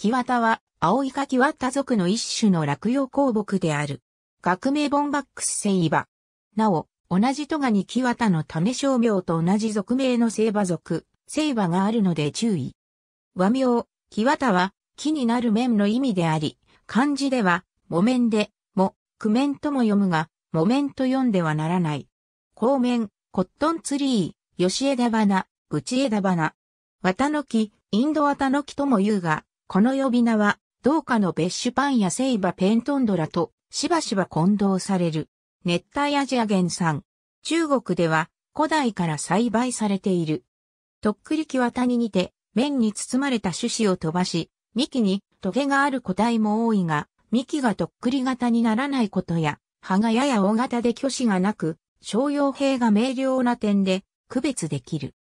木綿は、青イカ木綿族の一種の落葉鉱木である。学名ボンバックスセイバ。なお、同じトガに木綿の種商名と同じ属名のセイバ族、セイバがあるので注意。和名、木綿は、木になる面の意味であり、漢字では、木綿で、も、苦面とも読むが、木綿と読んではならない。鋼綿、コットンツリー、吉枝花、内枝花。綿の木、インド綿の木とも言うが、この呼び名は、同化のベッシュパンやセイバペントンドラとしばしば混同される。熱帯アジア原産。中国では古代から栽培されている。とっくりきは谷にて、麺に包まれた種子を飛ばし、幹にトゲがある個体も多いが、幹がとっくり型にならないことや、葉がやや大型で巨子がなく、商用兵が明瞭な点で区別できる。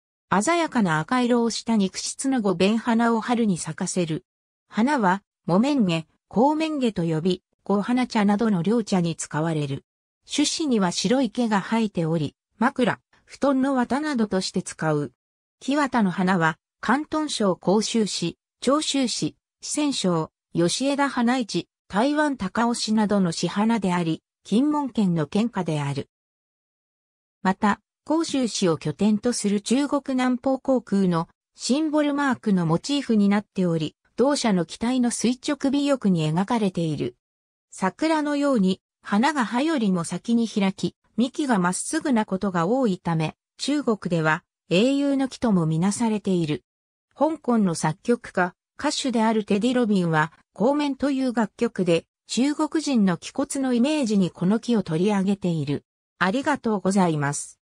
鮮やかな赤色をした肉質の五弁花を春に咲かせる。花は、木綿毛、香綿毛と呼び、小花茶などの両茶に使われる。種子には白い毛が生えており、枕、布団の綿などとして使う。木綿の花は、関東省甲州市、長州市、四川省、吉枝花市、台湾高尾市などの市花であり、金門県の県下である。また、甲州市を拠点とする中国南方航空のシンボルマークのモチーフになっており、同社の機体の垂直尾翼に描かれている。桜のように、花が葉よりも先に開き、幹がまっすぐなことが多いため、中国では英雄の木ともみなされている。香港の作曲家、歌手であるテディ・ロビンは、公面という楽曲で、中国人の気骨のイメージにこの木を取り上げている。ありがとうございます。